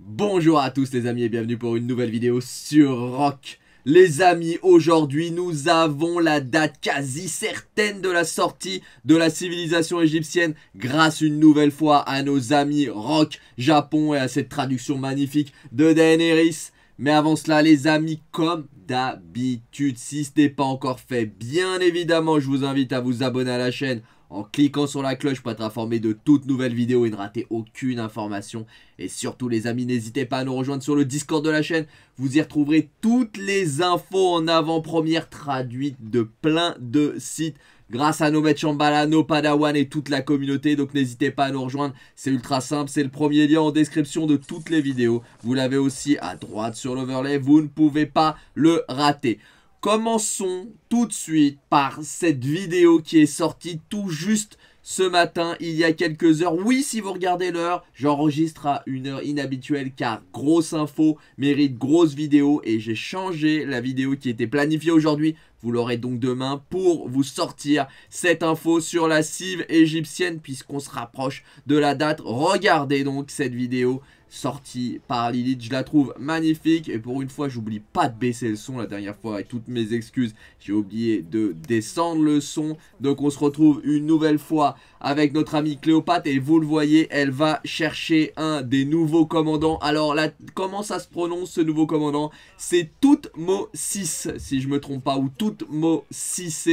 Bonjour à tous les amis et bienvenue pour une nouvelle vidéo sur Rock. Les amis, aujourd'hui nous avons la date quasi certaine de la sortie de la civilisation égyptienne grâce une nouvelle fois à nos amis Rock Japon et à cette traduction magnifique de Daenerys. Mais avant cela, les amis, comme d'habitude, si ce n'est pas encore fait, bien évidemment, je vous invite à vous abonner à la chaîne, en cliquant sur la cloche pour être informé de toutes nouvelles vidéos et ne rater aucune information. Et surtout les amis, n'hésitez pas à nous rejoindre sur le Discord de la chaîne. Vous y retrouverez toutes les infos en avant-première traduites de plein de sites. Grâce à nos maîtres nos Padawan et toute la communauté. Donc n'hésitez pas à nous rejoindre. C'est ultra simple. C'est le premier lien en description de toutes les vidéos. Vous l'avez aussi à droite sur l'overlay. Vous ne pouvez pas le rater. Commençons tout de suite par cette vidéo qui est sortie tout juste ce matin, il y a quelques heures. Oui, si vous regardez l'heure, j'enregistre à une heure inhabituelle car grosse info mérite grosse vidéo et j'ai changé la vidéo qui était planifiée aujourd'hui. Vous l'aurez donc demain pour vous sortir cette info sur la cive égyptienne puisqu'on se rapproche de la date. Regardez donc cette vidéo sortie par Lilith. Je la trouve magnifique et pour une fois, j'oublie pas de baisser le son la dernière fois avec toutes mes excuses, j'ai oublié de descendre le son. Donc on se retrouve une nouvelle fois avec notre amie Cléopâtre et vous le voyez, elle va chercher un des nouveaux commandants. Alors là, comment ça se prononce ce nouveau commandant C'est Toutmo 6 si je me trompe pas ou Toutmo 6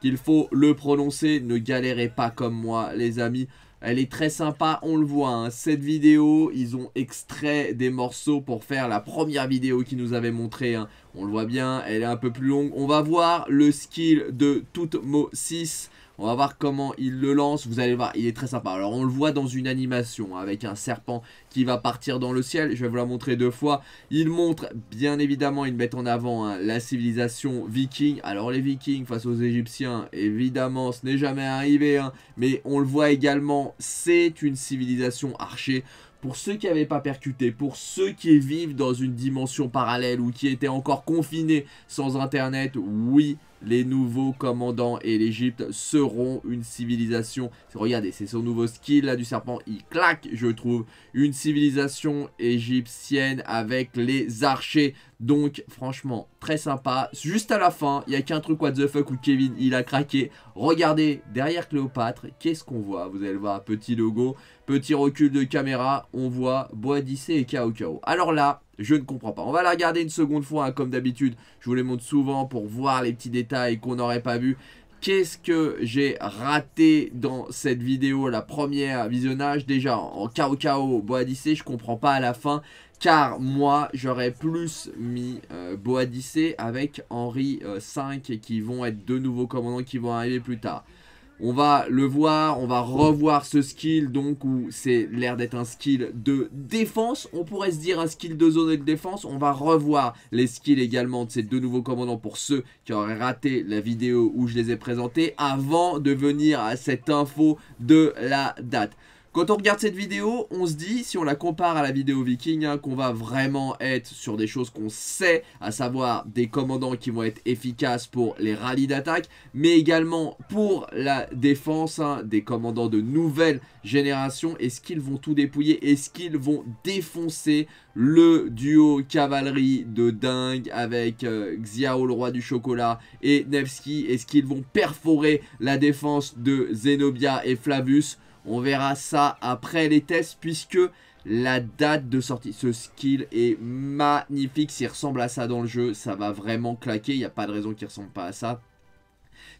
qu'il faut le prononcer. Ne galérez pas comme moi les amis. Elle est très sympa, on le voit. Hein. Cette vidéo, ils ont extrait des morceaux pour faire la première vidéo qu'ils nous avaient montré. Hein. On le voit bien, elle est un peu plus longue. On va voir le skill de Toutmo 6. On va voir comment il le lance. Vous allez voir, il est très sympa. Alors, on le voit dans une animation hein, avec un serpent qui va partir dans le ciel. Je vais vous la montrer deux fois. Il montre, bien évidemment, il met en avant hein, la civilisation viking. Alors, les vikings face aux égyptiens, évidemment, ce n'est jamais arrivé. Hein, mais on le voit également, c'est une civilisation archée pour ceux qui n'avaient pas percuté, pour ceux qui vivent dans une dimension parallèle ou qui étaient encore confinés sans internet, oui, les nouveaux commandants et l'Egypte seront une civilisation. Regardez, c'est son nouveau skill là du serpent, il claque je trouve. Une civilisation égyptienne avec les archers. Donc, franchement, très sympa. Juste à la fin, il n'y a qu'un truc what the fuck où Kevin, il a craqué. Regardez, derrière Cléopâtre, qu'est-ce qu'on voit Vous allez le voir, petit logo, petit recul de caméra. On voit Boadice et KOKO. Alors là, je ne comprends pas. On va la regarder une seconde fois, hein, comme d'habitude. Je vous les montre souvent pour voir les petits détails qu'on n'aurait pas vu qu'est-ce que j'ai raté dans cette vidéo, la première visionnage Déjà, en KOKO. Boadice, je comprends pas à la fin car moi, j'aurais plus mis euh, Boadice avec Henri V euh, qui vont être deux nouveaux commandants qui vont arriver plus tard. On va le voir, on va revoir ce skill, donc où c'est l'air d'être un skill de défense. On pourrait se dire un skill de zone et de défense. On va revoir les skills également de ces deux nouveaux commandants pour ceux qui auraient raté la vidéo où je les ai présentés avant de venir à cette info de la date. Quand on regarde cette vidéo, on se dit, si on la compare à la vidéo viking, hein, qu'on va vraiment être sur des choses qu'on sait, à savoir des commandants qui vont être efficaces pour les rallyes d'attaque, mais également pour la défense, hein, des commandants de nouvelle génération. Est-ce qu'ils vont tout dépouiller Est-ce qu'ils vont défoncer le duo cavalerie de dingue avec euh, Xiao, le roi du chocolat, et Nevsky Est-ce qu'ils vont perforer la défense de Zenobia et Flavius on verra ça après les tests puisque la date de sortie. Ce skill est magnifique. S'il ressemble à ça dans le jeu, ça va vraiment claquer. Il n'y a pas de raison qu'il ne ressemble pas à ça.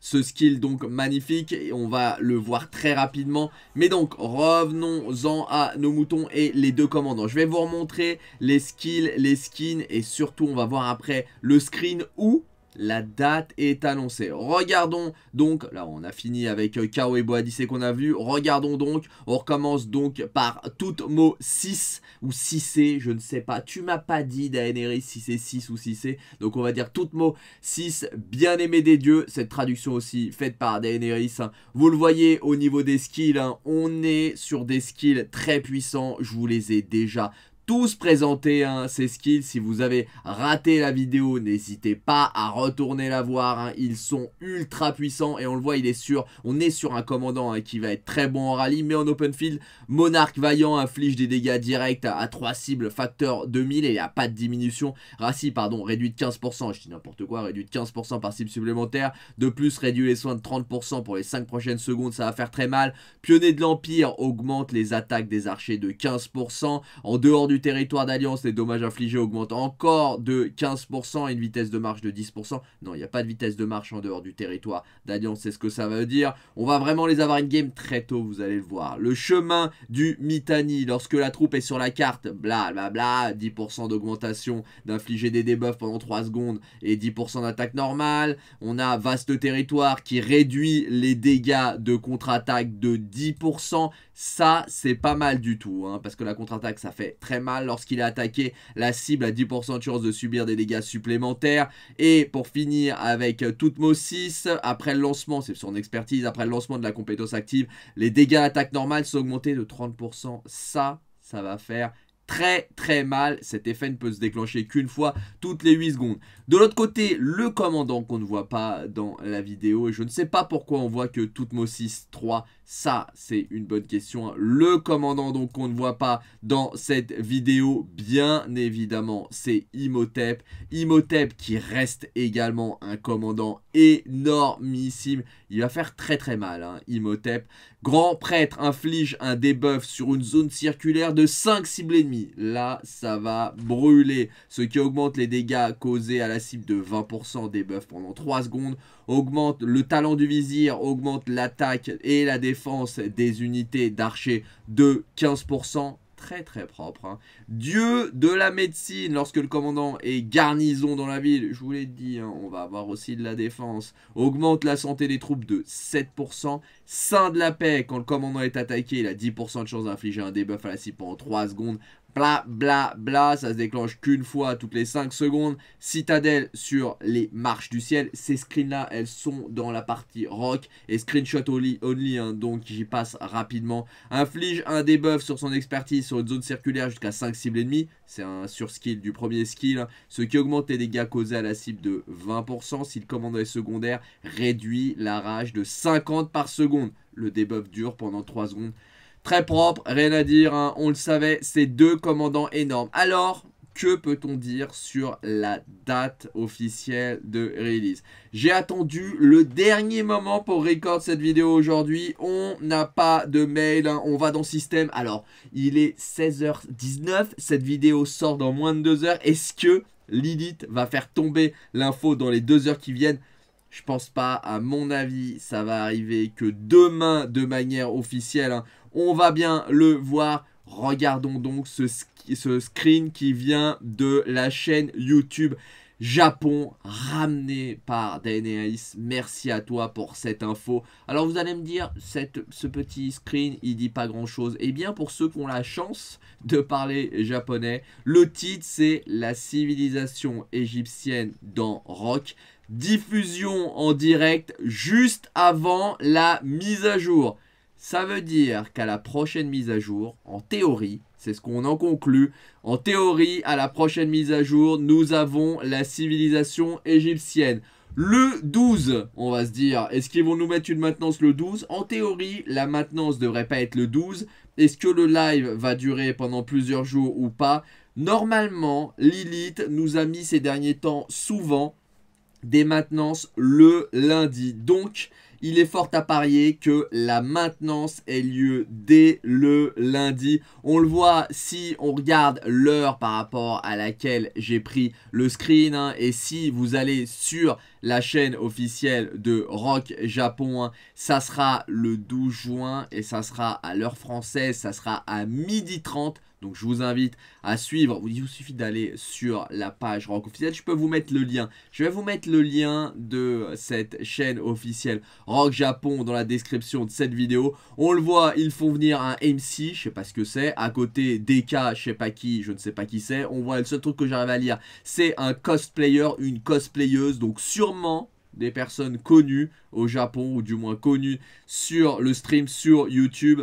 Ce skill donc magnifique, et on va le voir très rapidement. Mais donc revenons-en à nos moutons et les deux commandants. Je vais vous remontrer les skills, les skins et surtout on va voir après le screen où la date est annoncée. Regardons donc, là on a fini avec euh, K.O. et Boadice qu'on a vu, regardons donc, on recommence donc par tout mot 6 ou 6C, je ne sais pas, tu m'as pas dit Daenerys si c'est 6 ou 6C, donc on va dire tout mot 6, bien-aimé des dieux, cette traduction aussi faite par Daenerys, hein. vous le voyez au niveau des skills, hein. on est sur des skills très puissants, je vous les ai déjà tous présenter hein, ces skills. Si vous avez raté la vidéo, n'hésitez pas à retourner la voir. Hein. Ils sont ultra puissants et on le voit, il est sûr. On est sur un commandant hein, qui va être très bon en rallye, mais en open field, Monarque Vaillant inflige des dégâts directs à, trois 3 cibles, facteur 2000 et il n'y a pas de diminution. Racine, pardon, réduit de 15%. Je dis n'importe quoi, réduit de 15% par cible supplémentaire. De plus, réduit les soins de 30% pour les 5 prochaines secondes, ça va faire très mal. Pionnier de l'Empire augmente les attaques des archers de 15%. En dehors du territoire d'Alliance, les dommages infligés augmentent encore de 15% et une vitesse de marche de 10%. Non, il n'y a pas de vitesse de marche en dehors du territoire d'Alliance, c'est ce que ça veut dire. On va vraiment les avoir in-game très tôt, vous allez le voir. Le chemin du Mitanni, lorsque la troupe est sur la carte, bla bla bla, 10% d'augmentation, d'infliger des debuffs pendant 3 secondes et 10% d'attaque normale. On a vaste territoire qui réduit les dégâts de contre-attaque de 10%. Ça, c'est pas mal du tout, hein, parce que la contre-attaque, ça fait très mal. Lorsqu'il est attaqué, la cible a 10% de chance de subir des dégâts supplémentaires. Et pour finir avec euh, mot 6, après le lancement, c'est son expertise, après le lancement de la compétence active, les dégâts d'attaque normale sont augmentés de 30%. Ça, ça va faire très très mal. Cet effet ne peut se déclencher qu'une fois toutes les 8 secondes. De l'autre côté, le commandant qu'on ne voit pas dans la vidéo. Et je ne sais pas pourquoi on voit que 6, 3, ça c'est une bonne question. Hein. Le commandant donc qu'on ne voit pas dans cette vidéo, bien évidemment, c'est Imhotep. Imhotep qui reste également un commandant énormissime. Il va faire très très mal, hein, Imhotep. Grand prêtre inflige un debuff sur une zone circulaire de 5 cibles ennemies. Là, ça va brûler. Ce qui augmente les dégâts causés à la cible de 20% des buffs pendant 3 secondes. Augmente le talent du vizir, augmente l'attaque et la défense des unités d'archers de 15% très très propre. Hein. Dieu de la médecine, lorsque le commandant est garnison dans la ville, je vous l'ai dit, hein, on va avoir aussi de la défense, augmente la santé des troupes de 7%, Saint de la paix, quand le commandant est attaqué, il a 10% de chance d'infliger un debuff à la cible pendant 3 secondes, bla bla bla, ça se déclenche qu'une fois toutes les 5 secondes. Citadelle sur les marches du ciel, ces screens là elles sont dans la partie rock et screenshot only, hein, donc j'y passe rapidement. Inflige un debuff sur son expertise sur une zone circulaire jusqu'à 5 cibles ennemies, c'est un surskill du premier skill, hein. ce qui augmente les dégâts causés à la cible de 20%. Si le commandant est secondaire, réduit la rage de 50 par seconde. Le debuff dure pendant 3 secondes. Très propre, rien à dire, hein. on le savait, c'est deux commandants énormes. Alors, que peut-on dire sur la date officielle de release J'ai attendu le dernier moment pour record cette vidéo aujourd'hui. On n'a pas de mail, hein. on va dans système. Alors, il est 16h19, cette vidéo sort dans moins de deux heures. Est-ce que Lilith va faire tomber l'info dans les deux heures qui viennent je pense pas, à mon avis, ça va arriver que demain, de manière officielle, hein. on va bien le voir. Regardons donc ce, screen qui vient de la chaîne YouTube Japon, ramené par Daenerys. Merci à toi pour cette info. Alors vous allez me dire, ce petit screen, il dit pas grand chose. Eh bien, pour ceux qui ont la chance de parler japonais, le titre c'est La civilisation égyptienne dans Rock diffusion en direct juste avant la mise à jour. Ça veut dire qu'à la prochaine mise à jour, en théorie, c'est ce qu'on en conclut, en théorie, à la prochaine mise à jour, nous avons la civilisation égyptienne. Le 12, on va se dire, est-ce qu'ils vont nous mettre une maintenance le 12 En théorie, la maintenance devrait pas être le 12. Est-ce que le live va durer pendant plusieurs jours ou pas Normalement, Lilith nous a mis ces derniers temps souvent des maintenances le lundi. Donc, il est fort à parier que la maintenance ait lieu dès le lundi. On le voit si on regarde l'heure par rapport à laquelle j'ai pris le screen. Hein, et si vous allez sur la chaîne officielle de Rock Japon, hein, ça sera le 12 juin et ça sera à l'heure française, ça sera à midi 30 donc je vous invite à suivre. Il vous suffit d'aller sur la page Rock officielle. Je peux vous mettre le lien. Je vais vous mettre le lien de cette chaîne officielle Rock Japon dans la description de cette vidéo. On le voit, ils font venir un MC, je sais pas ce que c'est. À côté DK, je sais pas qui, je ne sais pas qui c'est. On voit le seul truc que j'arrive à lire, c'est un cosplayer, une cosplayeuse. Donc sûrement des personnes connues au Japon ou du moins connues sur le stream sur YouTube.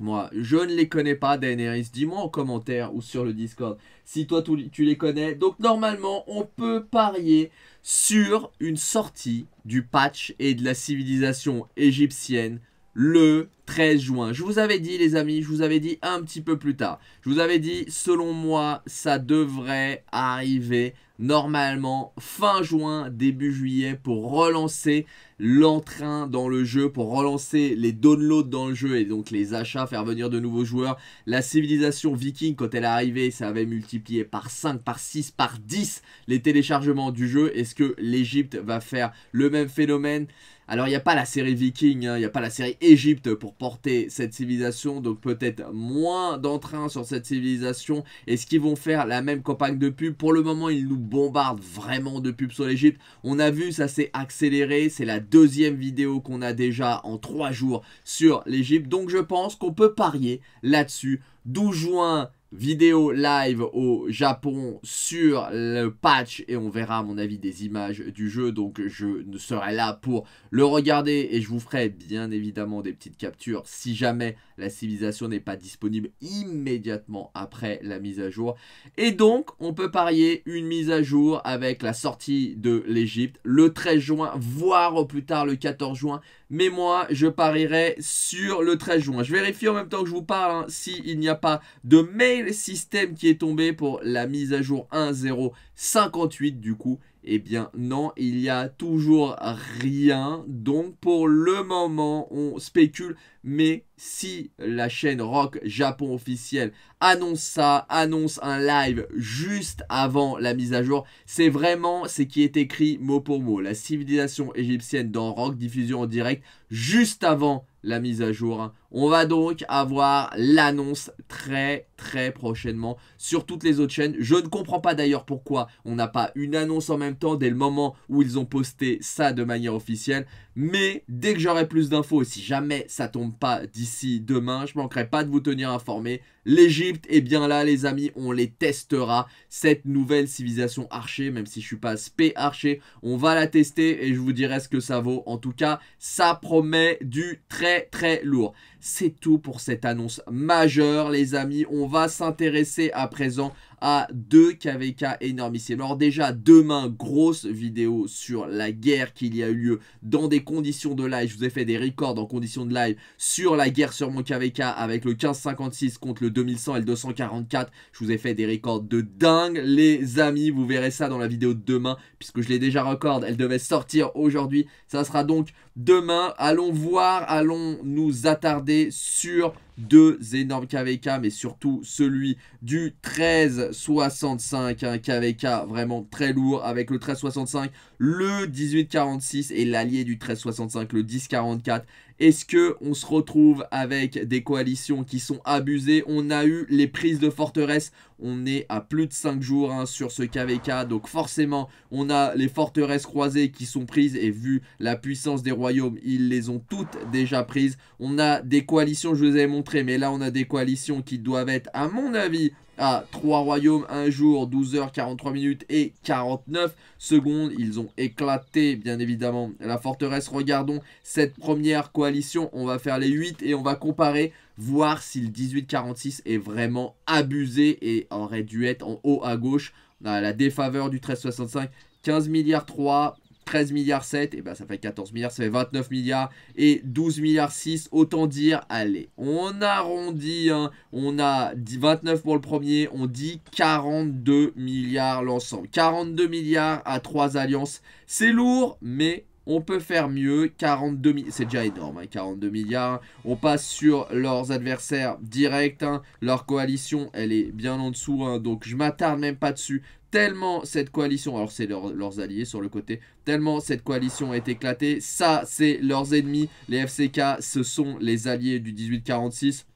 Moi, je ne les connais pas, Daenerys. Dis-moi en commentaire ou sur le Discord si toi tu les connais. Donc normalement, on peut parier sur une sortie du patch et de la civilisation égyptienne le 13 juin. Je vous avais dit, les amis, je vous avais dit un petit peu plus tard. Je vous avais dit, selon moi, ça devrait arriver normalement fin juin, début juillet pour relancer l'entrain dans le jeu pour relancer les downloads dans le jeu et donc les achats, faire venir de nouveaux joueurs. La civilisation viking, quand elle est arrivée, ça avait multiplié par 5, par 6, par 10 les téléchargements du jeu. Est-ce que l'Egypte va faire le même phénomène alors il n'y a pas la série Viking, hein, il n'y a pas la série Égypte pour porter cette civilisation, donc peut-être moins d'entrain sur cette civilisation. Est-ce qu'ils vont faire la même campagne de pub Pour le moment, ils nous bombardent vraiment de pubs sur l'Egypte On a vu, ça s'est accéléré, c'est la deuxième vidéo qu'on a déjà en trois jours sur l'Egypte. Donc je pense qu'on peut parier là-dessus. 12 juin, vidéo live au Japon sur le patch et on verra à mon avis des images du jeu donc je serai là pour le regarder et je vous ferai bien évidemment des petites captures si jamais la civilisation n'est pas disponible immédiatement après la mise à jour. Et donc, on peut parier une mise à jour avec la sortie de l'Egypte le 13 juin, voire au plus tard le 14 juin. Mais moi, je parierai sur le 13 juin. Je vérifie en même temps que je vous parle si hein, s'il n'y a pas de mail système qui est tombé pour la mise à jour 1.058 du coup eh bien non, il n'y a toujours rien. Donc pour le moment, on spécule. Mais si la chaîne Rock Japon officielle annonce ça, annonce un live juste avant la mise à jour, c'est vraiment ce qui est écrit mot pour mot. La civilisation égyptienne dans Rock diffusion en direct juste avant la mise à jour. Hein. On va donc avoir l'annonce très très prochainement sur toutes les autres chaînes. Je ne comprends pas d'ailleurs pourquoi on n'a pas une annonce en même temps dès le moment où ils ont posté ça de manière officielle. Mais dès que j'aurai plus d'infos, si jamais ça tombe pas d'ici demain, je manquerai pas de vous tenir informé. L'Egypte est eh bien là les amis, on les testera. Cette nouvelle civilisation archer, même si je suis pas spé archer, on va la tester et je vous dirai ce que ça vaut. En tout cas, ça promet du très très lourd. C'est tout pour cette annonce majeure, les amis. On va s'intéresser à présent à deux KVK énormissimes. Alors déjà, demain, grosse vidéo sur la guerre qu'il y a eu lieu dans des conditions de live. Je vous ai fait des records en conditions de live sur la guerre sur mon KVK avec le 1556 contre le 2100 et le 244. Je vous ai fait des records de dingue, les amis. Vous verrez ça dans la vidéo de demain puisque je l'ai déjà record. Elle devait sortir aujourd'hui. Ça sera donc Demain, allons voir, allons nous attarder sur deux énormes KVK, mais surtout celui du 1365, un KVK vraiment très lourd avec le 1365, le 1846 et l'allié du 1365, le 1044 est-ce que on se retrouve avec des coalitions qui sont abusées On a eu les prises de forteresse. On est à plus de 5 jours hein, sur ce KVK. Donc forcément, on a les forteresses croisées qui sont prises. Et vu la puissance des royaumes, ils les ont toutes déjà prises. On a des coalitions, je vous ai montré. Mais là, on a des coalitions qui doivent être, à mon avis, à 3 royaumes 1 jour, 12h43 minutes et 49 secondes. Ils ont éclaté, bien évidemment, la forteresse. Regardons cette première coalition. On va faire les 8 et on va comparer, voir si le 1846 est vraiment abusé et aurait dû être en haut à gauche. a la défaveur du 1365, 15 milliards 3, 13 milliards 7, et eh ben ça fait 14 milliards, ça fait 29 milliards et 12 milliards 6, autant dire, allez, on arrondit, hein, on a dit 29 pour le premier, on dit 42 milliards l'ensemble. 42 milliards à 3 alliances, c'est lourd, mais on peut faire mieux. 42 milliards, c'est déjà énorme, 42 hein, milliards. On passe sur leurs adversaires directs. Hein. Leur coalition, elle est bien en dessous, hein. donc je m'attarde même pas dessus. Tellement cette coalition, alors c'est leurs alliés sur le côté, tellement cette coalition est éclatée. Ça, c'est leurs ennemis. Les FCK, ce sont les alliés du 1846.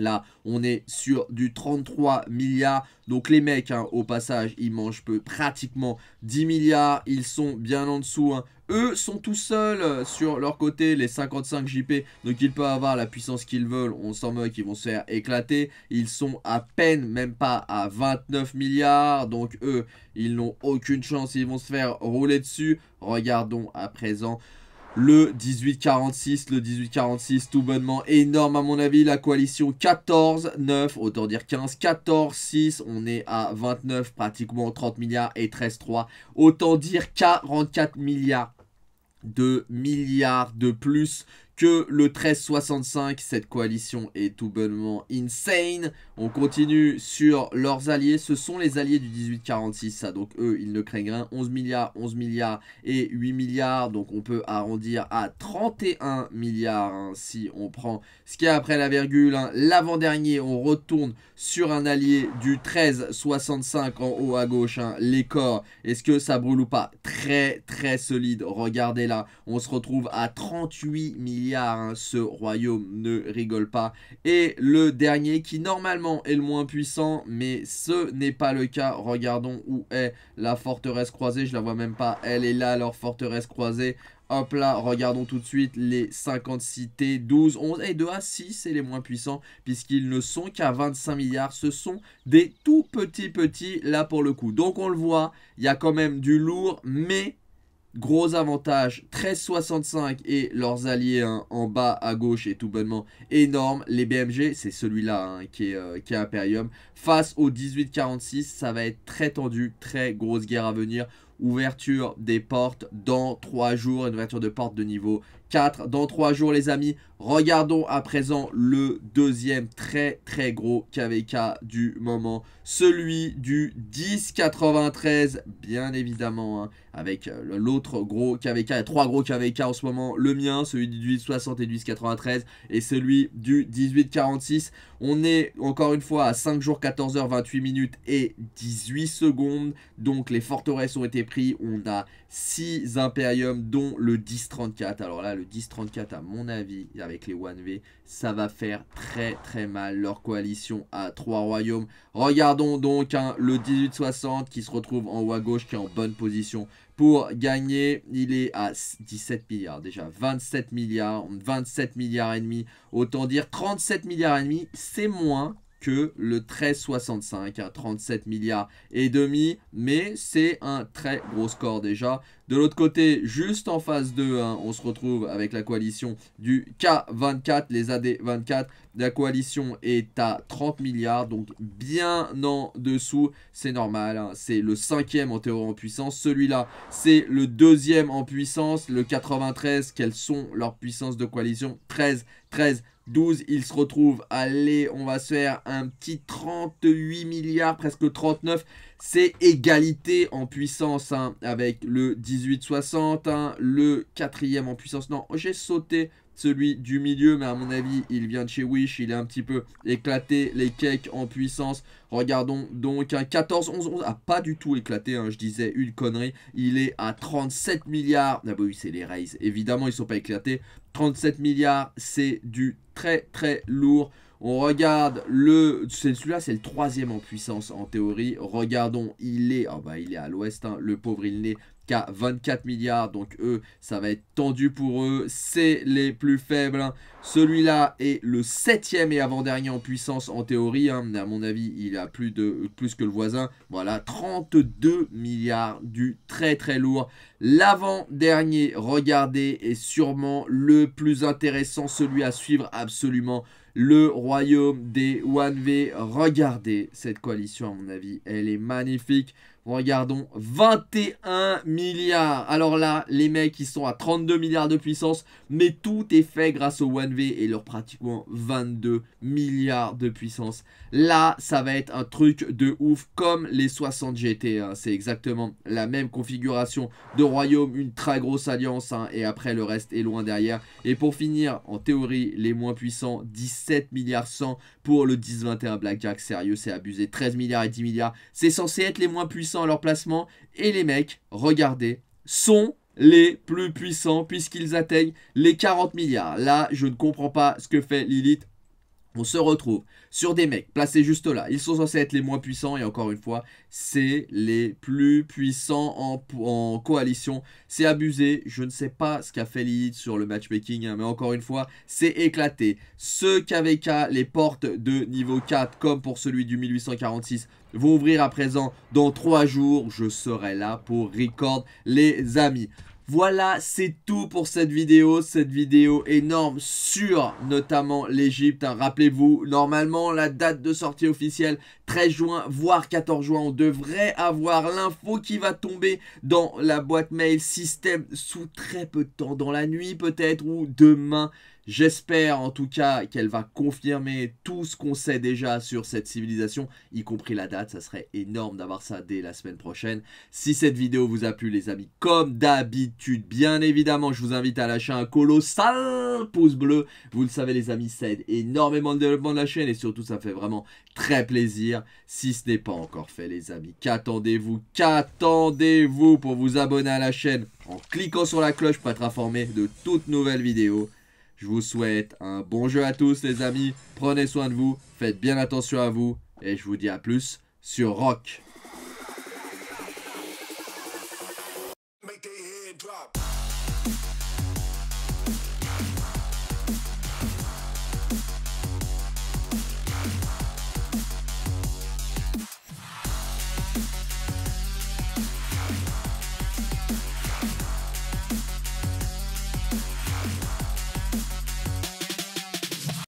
Là, on est sur du 33 milliards. Donc les mecs, hein, au passage, ils mangent peu, pratiquement 10 milliards. Ils sont bien en dessous. Hein. Eux sont tout seuls euh, sur leur côté, les 55 JP. Donc ils peuvent avoir la puissance qu'ils veulent. On s'en moque, ils vont se faire éclater. Ils sont à peine, même pas à 29 milliards. Donc eux, ils n'ont aucune chance. Ils vont se faire rouler dessus. Regardons à présent le 18-46, le 18-46 tout bonnement énorme à mon avis, la coalition 14-9, autant dire 15-14-6, on est à 29 pratiquement 30 milliards et 13-3, autant dire 44 milliards de milliards de plus que le 1365, cette coalition est tout bonnement insane. On continue sur leurs alliés. Ce sont les alliés du 1846, ça. Donc eux, ils ne craignent rien. 11 milliards, 11 milliards et 8 milliards. Donc on peut arrondir à 31 milliards hein, si on prend ce qui est après la virgule. Hein. L'avant-dernier, on retourne sur un allié du 1365 en haut à gauche. Hein, les corps, est-ce que ça brûle ou pas Très, très solide. Regardez là, on se retrouve à 38 milliards Hein, ce royaume ne rigole pas. Et le dernier qui normalement est le moins puissant, mais ce n'est pas le cas. Regardons où est la forteresse croisée. Je la vois même pas. Elle est là, leur forteresse croisée. Hop là, regardons tout de suite les 50 cités, 12, 11 et de à 6, c'est les moins puissants puisqu'ils ne sont qu'à 25 milliards. Ce sont des tout petits petits là pour le coup. Donc on le voit, il y a quand même du lourd, mais Gros avantage, 13,65 et leurs alliés hein, en bas à gauche est tout bonnement énorme. Les BMG, c'est celui-là hein, qui, est, euh, qui Imperium. Face au 18,46, ça va être très tendu, très grosse guerre à venir ouverture des portes dans 3 jours, une ouverture de portes de niveau 4 dans 3 jours les amis. Regardons à présent le deuxième très très gros KVK du moment. Celui du 10,93 bien évidemment hein, avec euh, l'autre gros KVK. Il y 3 gros KVK en ce moment. Le mien, celui du 18,60 et du 10,93 et celui du 18,46. On est encore une fois à 5 jours 14h28 minutes et 18 secondes. Donc les forteresses ont été prises. On a 6 impériums dont le 10-34. Alors là, le 10-34, à mon avis, avec les 1V, ça va faire très très mal leur coalition à 3 royaumes. Regardons donc hein, le 1860 qui se retrouve en haut à gauche, qui est en bonne position pour gagner. Il est à 17 milliards déjà, 27 milliards, 27 milliards et demi. Autant dire 37 milliards et demi, c'est moins que le 13,65 à 37 milliards et demi, mais c'est un très gros score déjà. De l'autre côté, juste en phase 2, hein, on se retrouve avec la coalition du K24, les AD24. La coalition est à 30 milliards, donc bien en dessous. C'est normal, hein, c'est le cinquième en théorie en puissance. Celui-là, c'est le deuxième en puissance. Le 93, quelles sont leurs puissances de coalition 13, 13, 12, il se retrouve. Allez, on va se faire un petit 38 milliards, presque 39. C'est égalité en puissance hein, avec le 1860, hein, le quatrième en puissance. Non, j'ai sauté celui du milieu, mais à mon avis, il vient de chez Wish, il est un petit peu éclaté, les cakes en puissance, regardons donc, 14, 11, 11, n'a pas du tout éclaté, hein, je disais une connerie, il est à 37 milliards, ah bah oui, c'est les Rays, évidemment, ils ne sont pas éclatés, 37 milliards, c'est du très très lourd, on regarde le... Celui-là, c'est le troisième en puissance en théorie. Regardons, il est... Ah bah, il est à l'ouest, hein. le pauvre, il n'est qu'à 24 milliards. Donc, eux, ça va être tendu pour eux. C'est les plus faibles. Hein. Celui-là est le septième et avant-dernier en puissance en théorie. Hein. À mon avis, il a plus, de, plus que le voisin. Voilà, 32 milliards du très très lourd. L'avant-dernier, regardez, est sûrement le plus intéressant, celui à suivre absolument le royaume des 1V. Regardez cette coalition, à mon avis, elle est magnifique. Regardons, 21 milliards. Alors là, les mecs, ils sont à 32 milliards de puissance, mais tout est fait grâce au 1V et leur pratiquement 22 milliards de puissance Là, ça va être un truc de ouf, comme les 60 GT. Hein. C'est exactement la même configuration de royaume, une très grosse alliance, hein, et après le reste est loin derrière. Et pour finir, en théorie, les moins puissants, 17 milliards 100 pour le 10-21 Blackjack. Sérieux, c'est abusé. 13 milliards et 10 milliards. C'est censé être les moins puissants à leur placement. Et les mecs, regardez, sont les plus puissants puisqu'ils atteignent les 40 milliards. Là, je ne comprends pas ce que fait Lilith on se retrouve sur des mecs placés juste là. Ils sont censés être les moins puissants. Et encore une fois, c'est les plus puissants en, coalition. C'est abusé. Je ne sais pas ce qu'a fait Lilith sur le matchmaking. Hein, mais encore une fois, c'est éclaté. Ce KVK, les portes de niveau 4, comme pour celui du 1846, vont ouvrir à présent dans 3 jours. Je serai là pour record les amis. Voilà, c'est tout pour cette vidéo, cette vidéo énorme sur notamment l'Egypte. Hein. Rappelez-vous, normalement, la date de sortie officielle, 13 juin, voire 14 juin, on devrait avoir l'info qui va tomber dans la boîte mail système sous très peu de temps, dans la nuit peut-être ou demain. J'espère en tout cas qu'elle va confirmer tout ce qu'on sait déjà sur cette civilisation, y compris la date. Ça serait énorme d'avoir ça dès la semaine prochaine. Si cette vidéo vous a plu, les amis, comme d'habitude, bien évidemment, je vous invite à lâcher un colossal pouce bleu. Vous le savez, les amis, ça aide énormément le développement de la chaîne et surtout, ça fait vraiment très plaisir. Si ce n'est pas encore fait, les amis, qu'attendez-vous Qu'attendez-vous pour vous abonner à la chaîne en cliquant sur la cloche pour être informé de toutes nouvelles vidéos je vous souhaite un bon jeu à tous les amis. Prenez soin de vous, faites bien attention à vous et je vous dis à plus sur Rock.